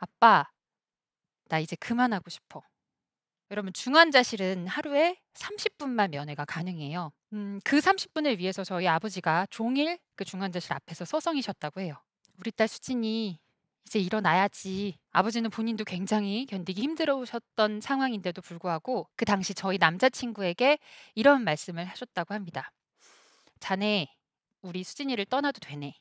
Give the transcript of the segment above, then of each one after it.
아빠, 나 이제 그만하고 싶어. 여러분 중환자실은 하루에 30분만 면회가 가능해요. 음, 그 30분을 위해서 저희 아버지가 종일 그 중환자실 앞에서 서성이셨다고 해요. 우리 딸 수진이 이제 일어나야지. 아버지는 본인도 굉장히 견디기 힘들어오셨던 상황인데도 불구하고 그 당시 저희 남자친구에게 이런 말씀을 하셨다고 합니다. 자네, 우리 수진이를 떠나도 되네.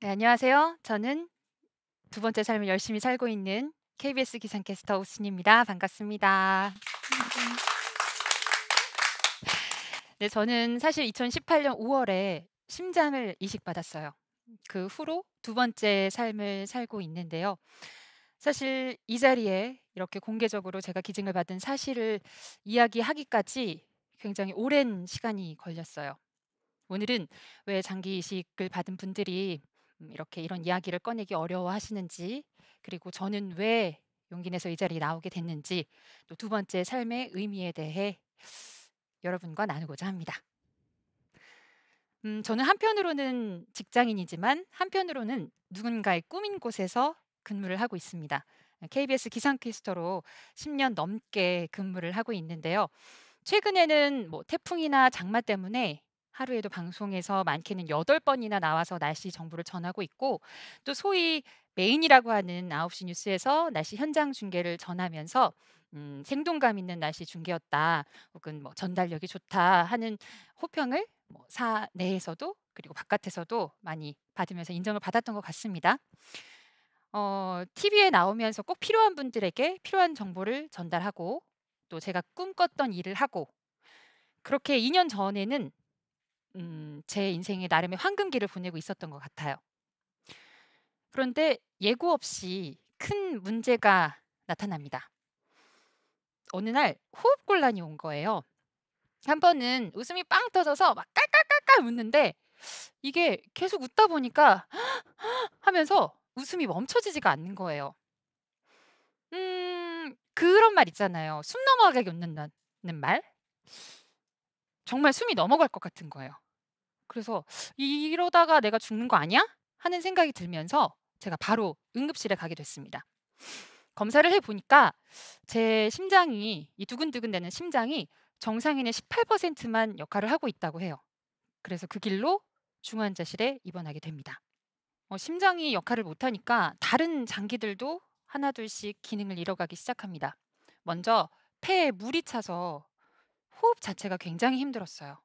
네, 안녕하세요. 저는 두 번째 삶을 열심히 살고 있는 KBS 기상캐스터 우순입니다. 반갑습니다. 네, 저는 사실 2018년 5월에 심장을 이식받았어요. 그 후로 두 번째 삶을 살고 있는데요. 사실 이 자리에 이렇게 공개적으로 제가 기증을 받은 사실을 이야기하기까지 굉장히 오랜 시간이 걸렸어요. 오늘은 왜 장기 이식을 받은 분들이 음, 이렇게 이런 이야기를 꺼내기 어려워하시는지 그리고 저는 왜 용기 내서 이 자리에 나오게 됐는지 또 두 번째 삶의 의미에 대해 여러분과 나누고자 합니다. 음, 저는 한편으로는 직장인이지만 한편으로는 누군가의 꿈인 곳에서 근무를 하고 있습니다. KBS 기상캐스터로 10년 넘게 근무를 하고 있는데요. 최근에는 뭐 태풍이나 장마 때문에 하루에도 방송에서 많게는 여덟 번이나 나와서 날씨 정보를 전하고 있고 또 소위 메인이라고 하는 9시 뉴스에서 날씨 현장 중계를 전하면서 음, 생동감 있는 날씨 중계였다 혹은 뭐 전달력이 좋다 하는 호평을 뭐사 내에서도 그리고 바깥에서도 많이 받으면서 인정을 받았던 것 같습니다. 어, TV에 나오면서 꼭 필요한 분들에게 필요한 정보를 전달하고 또 제가 꿈꿨던 일을 하고 그렇게 2년 전에는 음, 제 인생의 나름의 황금기를 보내고 있었던 것 같아요. 그런데 예고 없이 큰 문제가 나타납니다. 어느 날 호흡 곤란이 온 거예요. 한 번은 웃음이 빵 터져서 막 깔깔깔깔 웃는데 이게 계속 웃다 보니까 하면서 웃음이 멈춰지지가 않는 거예요. 음, 그런 말 있잖아요. 숨 넘어가게 웃는다는 말. 정말 숨이 넘어갈 것 같은 거예요. 그래서 이러다가 내가 죽는 거 아니야? 하는 생각이 들면서 제가 바로 응급실에 가게 됐습니다. 검사를 해 보니까 제 심장이 이두근두근되는 심장이 정상인의 18%만 역할을 하고 있다고 해요. 그래서 그 길로 중환자실에 입원하게 됩니다. 어, 심장이 역할을 못하니까 다른 장기들도 하나둘씩 기능을 잃어가기 시작합니다. 먼저 폐에 물이 차서 호흡 자체가 굉장히 힘들었어요.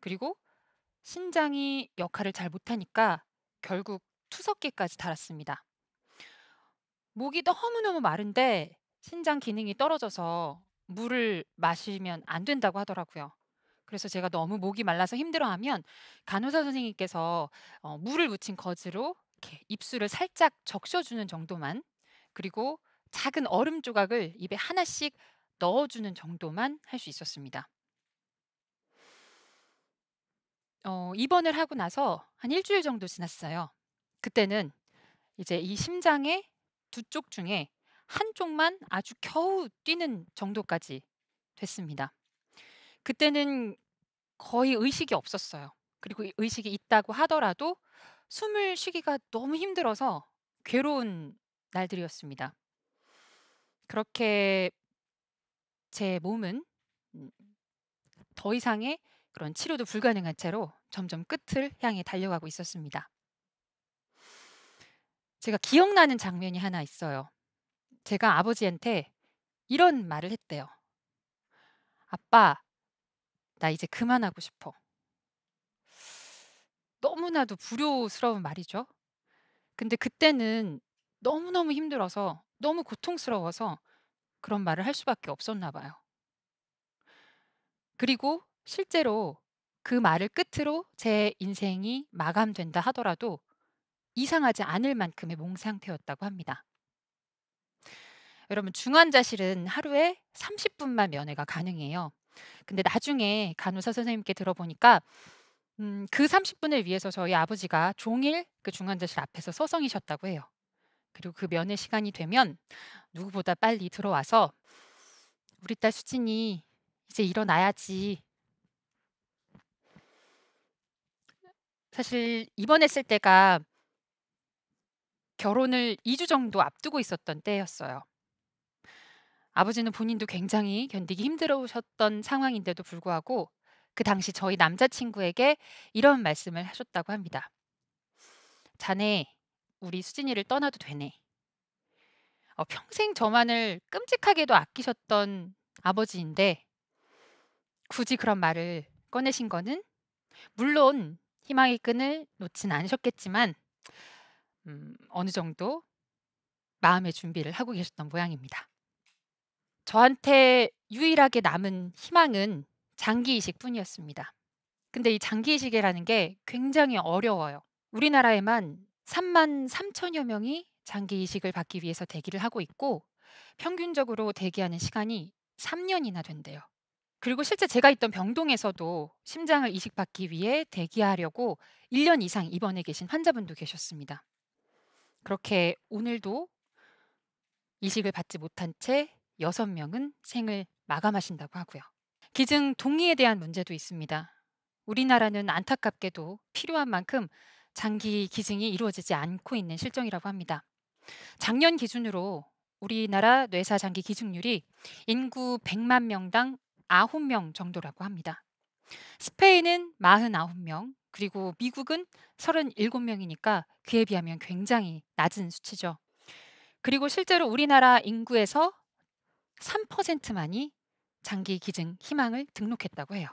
그리고 신장이 역할을 잘 못하니까 결국 투석기까지 달았습니다. 목이 너무너무 마른데 신장 기능이 떨어져서 물을 마시면 안 된다고 하더라고요. 그래서 제가 너무 목이 말라서 힘들어하면 간호사 선생님께서 어, 물을 묻힌 거즈로 이렇게 입술을 살짝 적셔주는 정도만 그리고 작은 얼음 조각을 입에 하나씩 넣어주는 정도만 할 수 있었습니다. 어, 입원을 하고 나서 한 일주일 정도 지났어요. 그때는 이제 이 심장의 두 쪽 중에 한쪽만 아주 겨우 뛰는 정도까지 됐습니다. 그때는 거의 의식이 없었어요. 그리고 의식이 있다고 하더라도 숨을 쉬기가 너무 힘들어서 괴로운 날들이었습니다. 그렇게 제 몸은 음, 더 이상의 그런 치료도 불가능한 채로 점점 끝을 향해 달려가고 있었습니다. 제가 기억나는 장면이 하나 있어요. 제가 아버지한테 이런 말을 했대요. 아빠, 나 이제 그만하고 싶어. 너무나도 불효스러운 말이죠. 근데 그때는 너무너무 힘들어서 너무 고통스러워서 그런 말을 할 수밖에 없었나 봐요. 그리고 실제로 그 말을 끝으로 제 인생이 마감된다 하더라도 이상하지 않을 만큼의 몸 상태였다고 합니다. 여러분 중환자실은 하루에 30분만 면회가 가능해요. 근데 나중에 간호사 선생님께 들어보니까 음, 그 30분을 위해서 저희 아버지가 종일 그 중환자실 앞에서 서성이셨다고 해요. 그리고 그 면회 시간이 되면 누구보다 빨리 들어와서 우리 딸 수진이 이제 일어나야지. 사실 입원했을 때가 결혼을 2주 정도 앞두고 있었던 때였어요. 아버지는 본인도 굉장히 견디기 힘들어오셨던 상황인데도 불구하고 그 당시 저희 남자친구에게 이런 말씀을 하셨다고 합니다. 자네 우리 수진이를 떠나도 되네. 어, 평생 저만을 끔찍하게도 아끼셨던 아버지인데 굳이 그런 말을 꺼내신 거는 물론 희망의 끈을 놓진 않으셨겠지만 음, 어느 정도 마음의 준비를 하고 계셨던 모양입니다. 저한테 유일하게 남은 희망은 장기이식 뿐이었습니다. 근데 이 장기이식이라는 게 굉장히 어려워요. 우리나라에만 3만 3천여 명이 장기 이식을 받기 위해서 대기를 하고 있고 평균적으로 대기하는 시간이 3년이나 된대요. 그리고 실제 제가 있던 병동에서도 심장을 이식받기 위해 대기하려고 1년 이상 입원해 계신 환자분도 계셨습니다. 그렇게 오늘도 이식을 받지 못한 채 6명은 생을 마감하신다고 하고요. 기증 동의에 대한 문제도 있습니다. 우리나라는 안타깝게도 필요한 만큼 장기 기증이 이루어지지 않고 있는 실정이라고 합니다. 작년 기준으로 우리나라 뇌사 장기 기증률이 인구 100만 명당 9명 정도라고 합니다. 스페인은 49명, 그리고 미국은 37명이니까 그에 비하면 굉장히 낮은 수치죠. 그리고 실제로 우리나라 인구에서 3%만이 장기 기증 희망을 등록했다고 해요.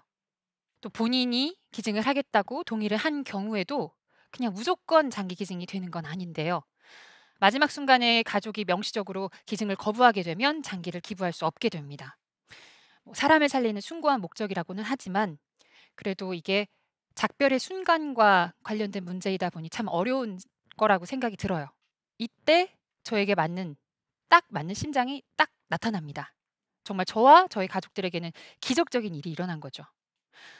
또 본인이 기증을 하겠다고 동의를 한 경우에도 그냥 무조건 장기 기증이 되는 건 아닌데요. 마지막 순간에 가족이 명시적으로 기증을 거부하게 되면 장기를 기부할 수 없게 됩니다. 뭐 사람을 살리는 숭고한 목적이라고는 하지만 그래도 이게 작별의 순간과 관련된 문제이다 보니 참 어려운 거라고 생각이 들어요. 이때 저에게 맞는 딱 맞는 심장이 딱 나타납니다. 정말 저와 저희 가족들에게는 기적적인 일이 일어난 거죠.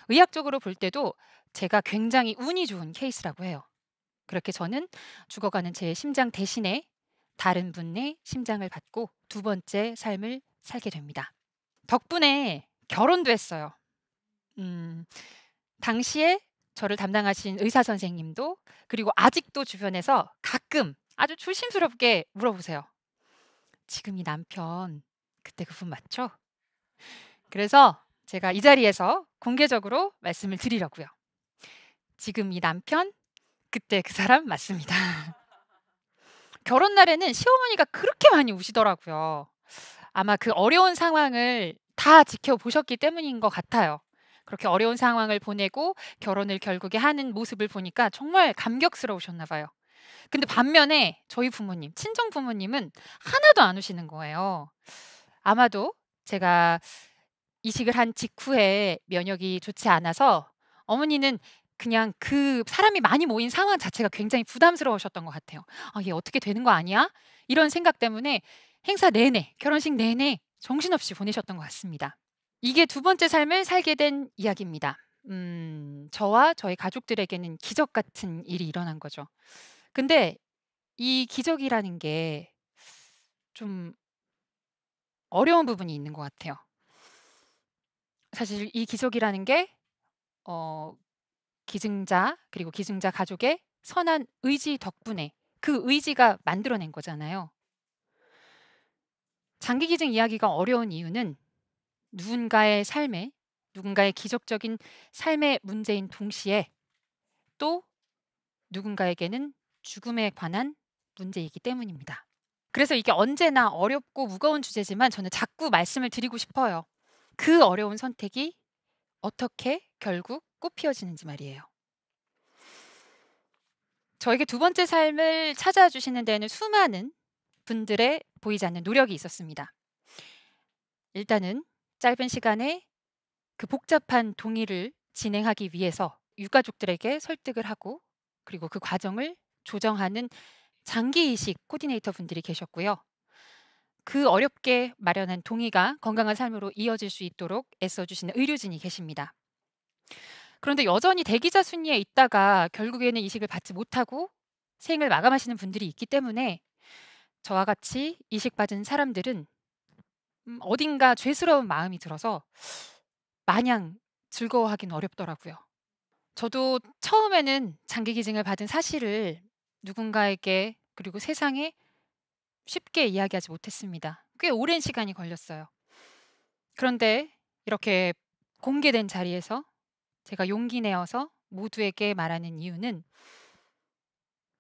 의학적으로 볼 때도 제가 굉장히 운이 좋은 케이스라고 해요. 그렇게 저는 죽어가는 제 심장 대신에 다른 분의 심장을 받고 두 번째 삶을 살게 됩니다. 덕분에 결혼도 했어요. 음, 당시에 저를 담당하신 의사 선생님도 그리고 아직도 주변에서 가끔 아주 조심스럽게 물어보세요. 지금 이 남편 그때 그분 맞죠? 그래서 제가 이 자리에서 공개적으로 말씀을 드리려고요. 지금 이 남편 그때 그 사람 맞습니다. 결혼 날에는 시어머니가 그렇게 많이 우시더라고요. 아마 그 어려운 상황을 다 지켜보셨기 때문인 것 같아요. 그렇게 어려운 상황을 보내고 결혼을 결국에 하는 모습을 보니까 정말 감격스러우셨나 봐요. 근데 반면에 저희 부모님, 친정 부모님은 하나도 안 우시는 거예요. 아마도 제가 이식을 한 직후에 면역이 좋지 않아서 어머니는 그냥 그 사람이 많이 모인 상황 자체가 굉장히 부담스러우셨던 것 같아요. 아, 이게 어떻게 되는 거 아니야? 이런 생각 때문에 행사 내내, 결혼식 내내 정신없이 보내셨던 것 같습니다. 이게 두 번째 삶을 살게 된 이야기입니다. 음, 저와 저희 가족들에게는 기적 같은 일이 일어난 거죠. 근데 이 기적이라는 게 좀 어려운 부분이 있는 것 같아요. 사실 이 기속이라는 게 어, 기증자 그리고 기증자 가족의 선한 의지 덕분에 그 의지가 만들어낸 거잖아요. 장기 기증 이야기가 어려운 이유는 누군가의 삶에 누군가의 기적적인 삶의 문제인 동시에 또 누군가에게는 죽음에 관한 문제이기 때문입니다. 그래서 이게 언제나 어렵고 무거운 주제지만 저는 자꾸 말씀을 드리고 싶어요. 그 어려운 선택이 어떻게 결국 꽃피어지는지 말이에요. 저에게 두 번째 삶을 찾아주시는 데에는 수많은 분들의 보이지 않는 노력이 있었습니다. 일단은 짧은 시간에 그 복잡한 동의를 진행하기 위해서 유가족들에게 설득을 하고 그리고 그 과정을 조정하는 장기이식 코디네이터 분들이 계셨고요. 그 어렵게 마련한 동의가 건강한 삶으로 이어질 수 있도록 애써주시는 의료진이 계십니다. 그런데 여전히 대기자 순위에 있다가 결국에는 이식을 받지 못하고 생을 마감하시는 분들이 있기 때문에 저와 같이 이식받은 사람들은 음, 어딘가 죄스러운 마음이 들어서 마냥 즐거워하긴 어렵더라고요. 저도 처음에는 장기 기증을 받은 사실을 누군가에게 그리고 세상에 쉽게 이야기하지 못했습니다. 꽤 오랜 시간이 걸렸어요. 그런데 이렇게 공개된 자리에서 제가 용기 내어서 모두에게 말하는 이유는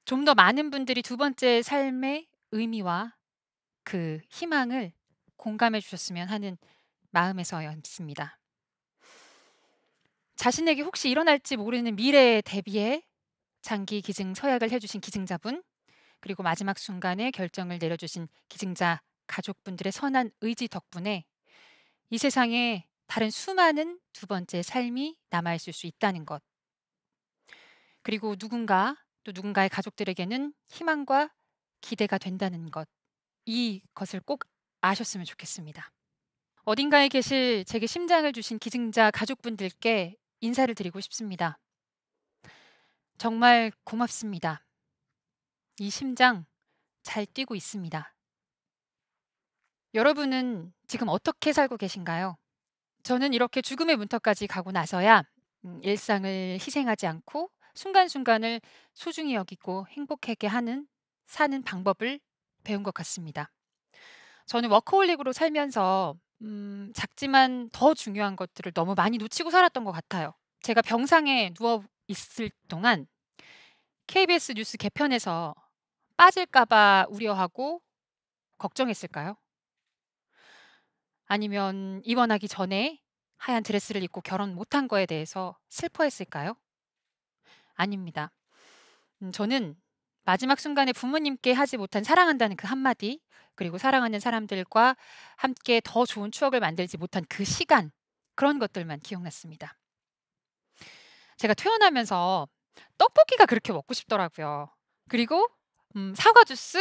좀 더 많은 분들이 두 번째 삶의 의미와 그 희망을 공감해 주셨으면 하는 마음에서였습니다. 자신에게 혹시 일어날지 모르는 미래에 대비해 장기 기증 서약을 해주신 기증자분, 그리고 마지막 순간에 결정을 내려주신 기증자 가족분들의 선한 의지 덕분에 이 세상에 다른 수많은 두 번째 삶이 남아있을 수 있다는 것. 그리고 누군가 또 누군가의 가족들에게는 희망과 기대가 된다는 것. 이 것을 꼭 아셨으면 좋겠습니다. 어딘가에 계실 제게 심장을 주신 기증자 가족분들께 인사를 드리고 싶습니다. 정말 고맙습니다. 이 심장 잘 뛰고 있습니다. 여러분은 지금 어떻게 살고 계신가요? 저는 이렇게 죽음의 문턱까지 가고 나서야 음, 일상을 희생하지 않고 순간순간을 소중히 여기고 행복하게 하는 사는 방법을 배운 것 같습니다. 저는 워커홀릭으로 살면서 음, 작지만 더 중요한 것들을 너무 많이 놓치고 살았던 것 같아요. 제가 병상에 누워 있을 동안 KBS 뉴스 개편에서 빠질까봐 우려하고 걱정했을까요? 아니면 입원하기 전에 하얀 드레스를 입고 결혼 못한 거에 대해서 슬퍼했을까요? 아닙니다. 음, 저는 마지막 순간에 부모님께 하지 못한 사랑한다는 그 한마디, 그리고 사랑하는 사람들과 함께 더 좋은 추억을 만들지 못한 그 시간, 그런 것들만 기억났습니다. 제가 퇴원하면서 떡볶이가 그렇게 먹고 싶더라고요. 그리고 음, 사과 주스,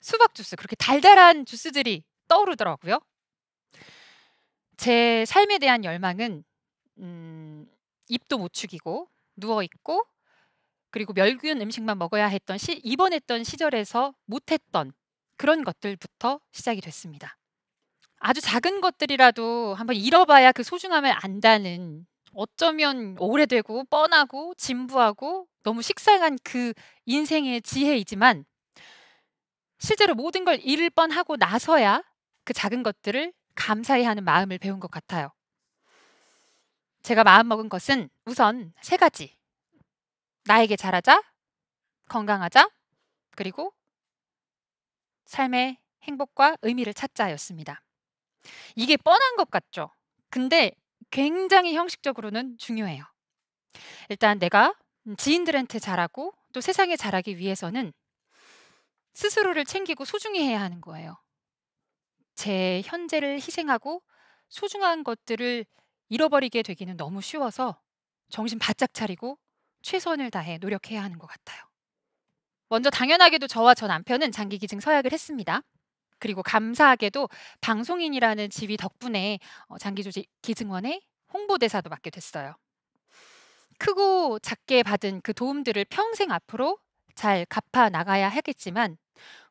수박 주스 그렇게 달달한 주스들이 떠오르더라고요. 제 삶에 대한 열망은 음, 입도 못 축이고 누워 있고 그리고 멸균 음식만 먹어야 했던 시, 입원했던 시절에서 못했던 그런 것들부터 시작이 됐습니다. 아주 작은 것들이라도 한번 잃어봐야 그 소중함을 안다는 어쩌면 오래되고 뻔하고 진부하고 너무 식상한 그 인생의 지혜이지만 실제로 모든 걸 잃을 뻔하고 나서야 그 작은 것들을 감사해 하는 마음을 배운 것 같아요. 제가 마음먹은 것은 우선 세 가지. 나에게 잘하자, 건강하자, 그리고 삶의 행복과 의미를 찾자였습니다. 이게 뻔한 것 같죠? 근데 굉장히 형식적으로는 중요해요. 일단 내가 음, 지인들한테 잘하고 또 세상에 잘하기 위해서는 스스로를 챙기고 소중히 해야 하는 거예요. 제 현재를 희생하고 소중한 것들을 잃어버리게 되기는 너무 쉬워서 정신 바짝 차리고 최선을 다해 노력해야 하는 것 같아요. 먼저 당연하게도 저와 저 남편은 장기기증 서약을 했습니다. 그리고 감사하게도 방송인이라는 지위 덕분에 어, 장기조직 기증원의 홍보대사도 맡게 됐어요. 크고 작게 받은 그 도움들을 평생 앞으로 잘 갚아 나가야 하겠지만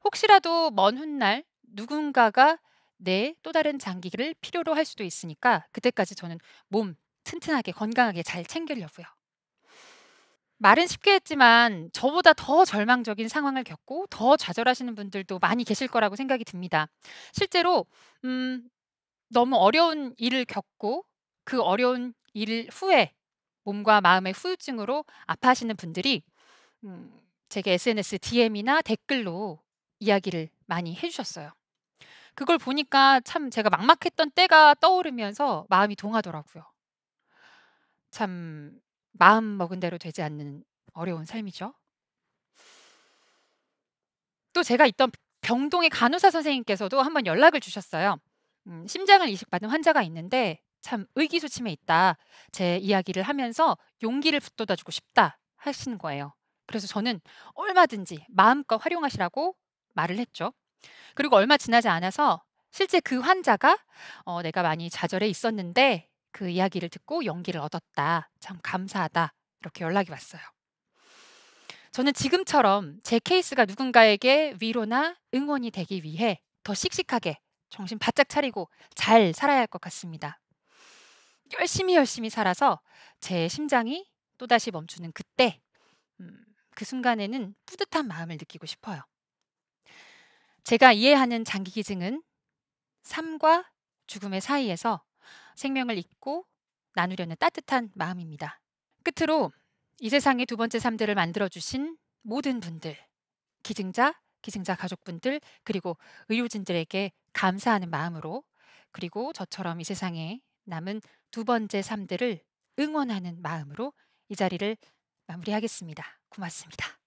혹시라도 먼 훗날 누군가가 내 또 다른 장기를 필요로 할 수도 있으니까 그때까지 저는 몸 튼튼하게 건강하게 잘 챙기려고요. 말은 쉽게 했지만 저보다 더 절망적인 상황을 겪고 더 좌절하시는 분들도 많이 계실 거라고 생각이 듭니다. 실제로 음, 너무 어려운 일을 겪고 그 어려운 일 후에 몸과 마음의 후유증으로 아파하시는 분들이 음, 제게 SNS DM이나 댓글로 이야기를 많이 해주셨어요. 그걸 보니까 참 제가 막막했던 때가 떠오르면서 마음이 동하더라고요. 참 마음 먹은 대로 되지 않는 어려운 삶이죠. 또 제가 있던 병동의 간호사 선생님께서도 한번 연락을 주셨어요. 음, 심장을 이식받은 환자가 있는데 참 의기소침해 있다. 제 이야기를 하면서 용기를 북돋아주고 싶다 하시는 거예요. 그래서 저는 얼마든지 마음껏 활용하시라고 말을 했죠. 그리고 얼마 지나지 않아서 실제 그 환자가 어, 내가 많이 좌절해 있었는데 그 이야기를 듣고 용기를 얻었다. 참 감사하다. 이렇게 연락이 왔어요. 저는 지금처럼 제 케이스가 누군가에게 위로나 응원이 되기 위해 더 씩씩하게 정신 바짝 차리고 잘 살아야 할 것 같습니다. 열심히 열심히 살아서 제 심장이 또다시 멈추는 그때 음, 그 순간에는 뿌듯한 마음을 느끼고 싶어요. 제가 이해하는 장기기증은 삶과 죽음의 사이에서 생명을 잇고 나누려는 따뜻한 마음입니다. 끝으로 이 세상의 두 번째 삶들을 만들어주신 모든 분들, 기증자, 기증자 가족분들, 그리고 의료진들에게 감사하는 마음으로 그리고 저처럼 이 세상에 남은 두 번째 삶들을 응원하는 마음으로 이 자리를 마무리하겠습니다. 고맙습니다.